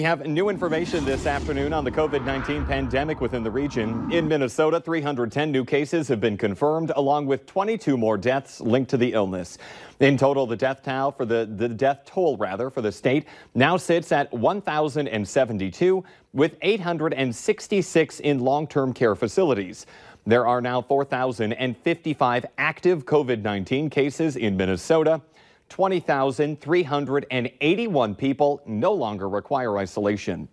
We have new information this afternoon on the COVID-19 pandemic within the region. In Minnesota, 310 new cases have been confirmed, along with 22 more deaths linked to the illness. In total, the death toll for the, the death toll rather for the state now sits at 1,072, with 866 in long-term care facilities. There are now 4,055 active COVID-19 cases in Minnesota. 20,381 people no longer require isolation.